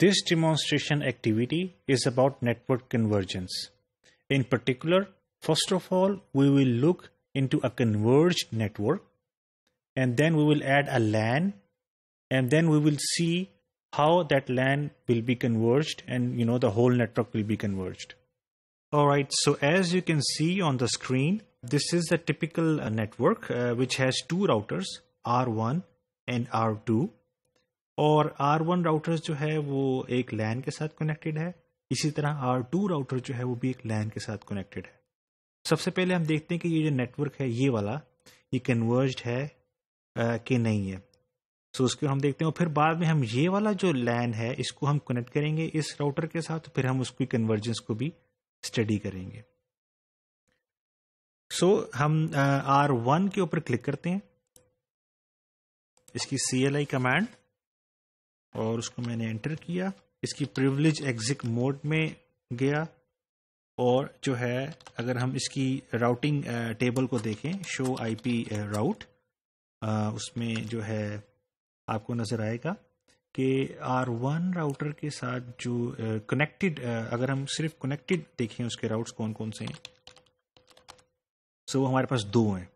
This demonstration activity is about network convergence. In particular, first of all, we will look into a converged network and then we will add a LAN and then we will see how that LAN will be converged and you know the whole network will be converged. All right, so as you can see on the screen, this is a typical uh, network uh, which has two routers, R1 and R2. और R1 router जो है वो एक लैन के साथ connected है इसी तरह R2 राउटर जो है वो भी एक लैन के साथ कनेक्टेड है सबसे पहले हम देखते हैं कि ये जो नेटवर्क है ये वाला ये कन्वर्ज है कि नहीं है सो उसको हम देखते हैं और फिर बाद में हम ये वाला जो लैन है इसको हम कनेक्ट करेंगे इस राउटर के साथ फिर हम उसकी कन्वर्जेंस को भी स्टडी करेंगे सो so, हम आर वन के ऊपर क्लिक करते हैं इसकी सी एल आई कमांड और उसको मैंने एंटर किया इसकी प्रिवलेज एग्जिट मोड में गया और जो है अगर हम इसकी राउटिंग टेबल को देखें शो आईपी राउट उसमें जो है आपको नज़र आएगा कि आर वन राउटर के साथ जो कनेक्टेड अगर हम सिर्फ कनेक्टेड देखें उसके राउट्स कौन कौन से हैं सो so, हमारे पास दो हैं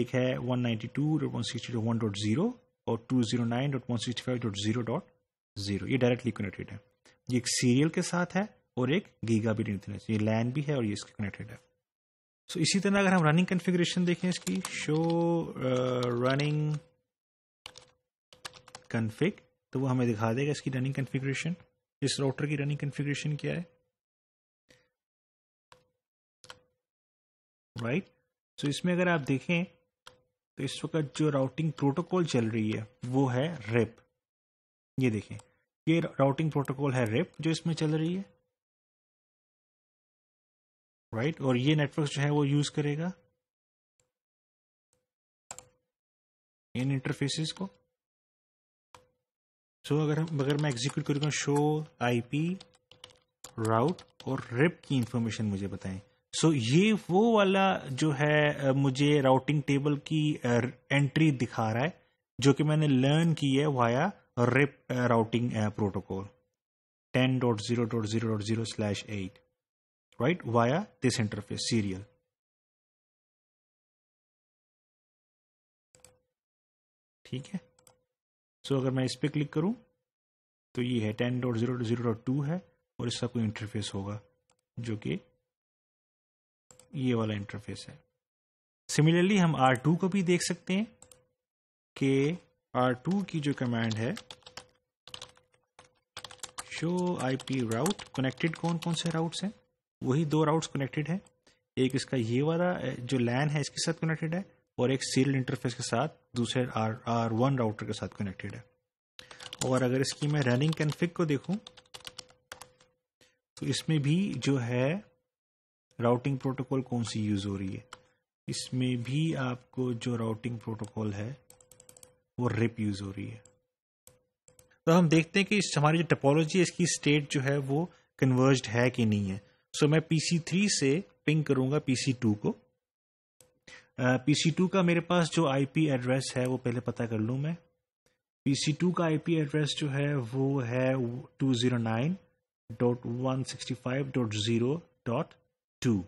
एक है जीरो और 209.165.0.0 ये डायरेक्टली कनेक्टेड है ये एक सीरियल के साथ है और एक गीगा गीगाबिट इंटरनेट ये लैन भी है और ये इसके कनेक्टेड है सो so, इसी तरह अगर हम रनिंग कन्फिग्रेशन देखें इसकी शो रनिंग कन्फिग तो वो हमें दिखा देगा इसकी रनिंग कन्फिग्रेशन इस राउटर की रनिंग कन्फिग्रेशन क्या है राइट right? सो so, इसमें अगर आप देखें तो इस वक्त जो राउटिंग प्रोटोकॉल चल रही है वो है रेप ये देखें ये राउटिंग प्रोटोकॉल है रेप जो इसमें चल रही है राइट right? और ये नेटवर्क जो है वो यूज करेगा इन इंटरफेसेस को सो so, अगर अगर मैं एग्जीक्यूट करूंगा शो आईपी राउट और रेप की इंफॉर्मेशन मुझे बताएं सो so, ये वो वाला जो है मुझे राउटिंग टेबल की एंट्री दिखा रहा है जो कि मैंने लर्न की है via RIP routing protocol ten dot zero dot zero dot zero slash eight right via this interface serial ठीक है सो so, अगर मैं इस पर क्लिक करूं तो ये है ten dot zero dot zero dot two है और इसका कोई इंटरफेस होगा जो कि ये वाला इंटरफेस है सिमिलरली हम R2 को भी देख सकते हैं कि R2 की जो कमांड है शो पी राउट कनेक्टेड कौन कौन से राउट्स हैं वही दो राउट्स कनेक्टेड हैं एक इसका ये वाला जो लैन है इसके साथ कनेक्टेड है और एक सीरियल इंटरफेस के साथ दूसरे आर आर वन राउटर के साथ कनेक्टेड है और अगर इसकी मैं रनिंग कैनफिक को देखूं तो इसमें भी जो है राउटिंग प्रोटोकॉल कौन सी यूज हो रही है इसमें भी आपको जो राउटिंग प्रोटोकॉल है वो रिप यूज हो रही है तो हम देखते हैं कि इस हमारी जो टेपोलॉजी है इसकी स्टेट जो है वो कन्वर्ज है कि नहीं है सो so, मैं पीसी थ्री से पिंग करूंगा पीसी टू को पीसी uh, टू का मेरे पास जो आईपी एड्रेस है वो पहले पता कर लू मैं पीसी टू का आईपी एड्रेस जो है वो है two zero nine dot one sixty five dot zero dot two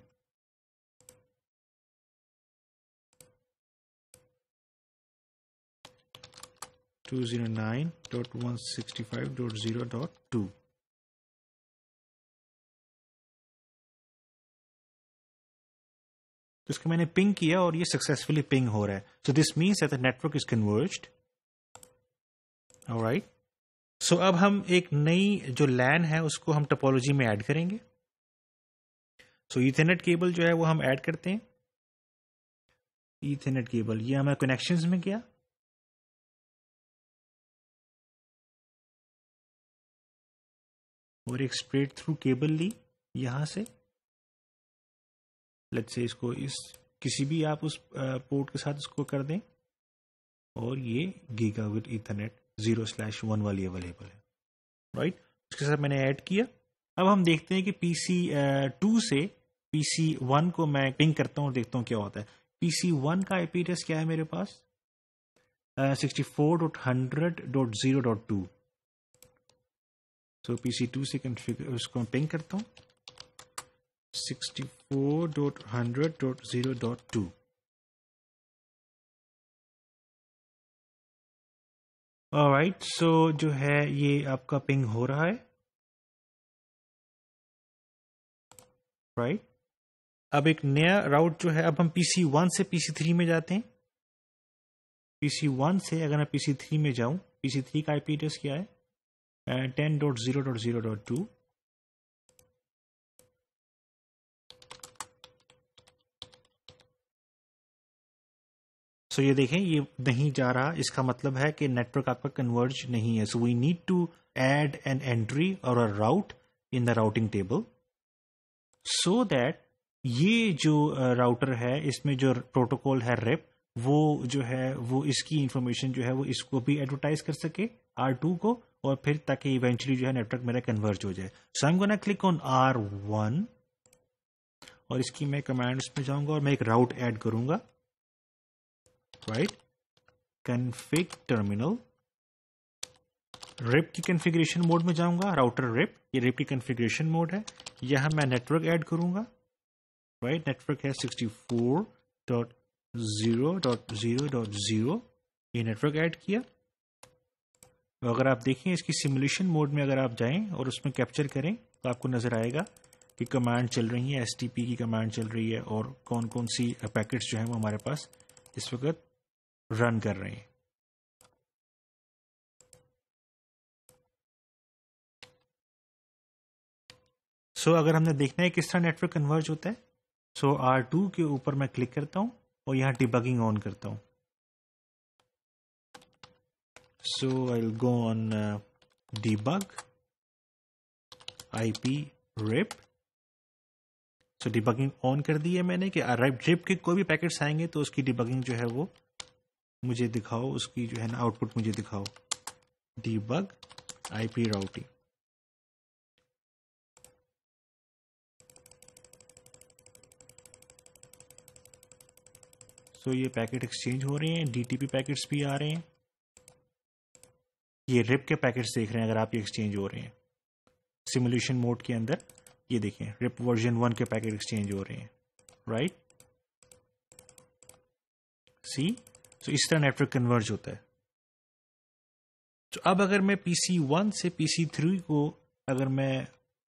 two zero nine dot one sixty five dot zero dot two तो इसको मैंने पिंग किया और ये सक्सेसफुली पिंग हो रहा है so this means that the network is converged right so अब हम एक नई जो लैन है उसको हम टोपोलॉजी में ऐड करेंगे सो ईथरनेट केबल जो है वो हम ऐड करते हैं ईथरनेट केबल ये हमें कनेक्शंस में किया और एक स्प्रेड थ्रू केबल ली यहां से लेट से इसको इस किसी भी आप उस पोर्ट के साथ इसको कर दें और ये with Ethernet zero slash one वाली अवेलेबल है राइट उसके साथ मैंने ऐड किया अब हम देखते हैं कि पीसी टू से पीसी वन को मैं पिंग करता हूँ और देखता हूँ क्या होता है पीसी वन का आईपी एड्रेस क्या है मेरे पास sixty four dot hundred dot zero dot two so PC two से कंफिगर उसको पिंक करता हूँ sixty four dot hundred dot zero dot two right so जो है ये आपका पिंग हो रहा है राइट अब एक नया राउट जो है अब हम पीसी वन से पीसी थ्री में जाते हैं पीसी वन से अगर मैं पीसी थ्री में जाऊं पीसी थ्री का आईपी एड्रेस क्या है ten dot zero dot zero dot two so ये देखें ये नहीं जा रहा इसका मतलब है कि नेटवर्क आपका कन्वर्ज नहीं है so we need to add an entry और a route in the routing table so that ये जो राउटर है इसमें जो प्रोटोकॉल है रेप वो जो है वो इसकी इंफॉर्मेशन जो है वो इसको भी एडवर्टाइज कर सके आर टू को और फिर ताकि इवेंचुअली जो है नेटवर्क मेरा कन्वर्ज हो जाए so I am gonna click on R one और इसकी मैं कमांड्स में जाऊंगा और मैं एक राउट ऐड करूंगा राइट कन्फिग टर्मिनल रिप की कन्फिग्रेशन मोड में जाऊंगा राउटर रिप ये रिप की कन्फिग्रेशन मोड है यहां मैं नेटवर्क ऐड करूंगा right network has 64.0.0.0 ये नेटवर्क ऐड किया तो अगर आप देखें इसकी सिमुलेशन मोड में अगर आप जाएं और उसमें कैप्चर करें तो आपको नजर आएगा कि कमांड चल रही है एस की कमांड चल रही है और कौन कौन सी पैकेट्स जो है वो हमारे पास इस वक्त रन कर रहे हैं सो so, अगर हमने देखना है किस तरह नेटवर्क कन्वर्ज होता है सो आर टू के ऊपर मैं क्लिक करता हूं और यहां डिबगिंग ऑन करता हूं so I go on I P RIP so debugging on कर दी है मैंने कि रेप ड्रिप के कोई भी पैकेट्स आएंगे तो उसकी डिबगिंग जो है वो मुझे दिखाओ उसकी जो है ना आउटपुट मुझे दिखाओ आई आईपी राउटिंग दोस्तों ये पैकेट एक्सचेंज हो रहे हैं डीटीपी पैकेट्स भी आ रहे हैं ये रिप के पैकेट्स देख रहे हैं अगर आप ये एक्सचेंज हो रहे हैं सिमुलेशन मोड के अंदर ये देखें रिप वर्जन वन के पैकेट एक्सचेंज हो रहे हैं राइट सी तो इस तरह नेटवर्क कन्वर्ज होता है तो अब अगर मैं पीसी वन से पीसी थ्री को अगर मैं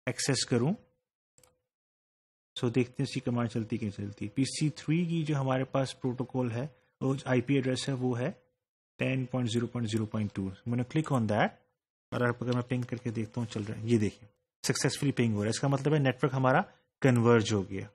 एक्सेस करूं सो देखते हैं इसकी कमांड चलती कैसे चलती है पी थ्री की जो हमारे पास प्रोटोकॉल है और आई पी एड्रेस है वो है ten point zero point zero point two मैंने क्लिक ऑन दैट और अगर मैं पिंग करके देखता हूँ चल रहा है ये देखिए सक्सेसफुली पिंग हो रहा है इसका मतलब है नेटवर्क हमारा कन्वर्ज हो गया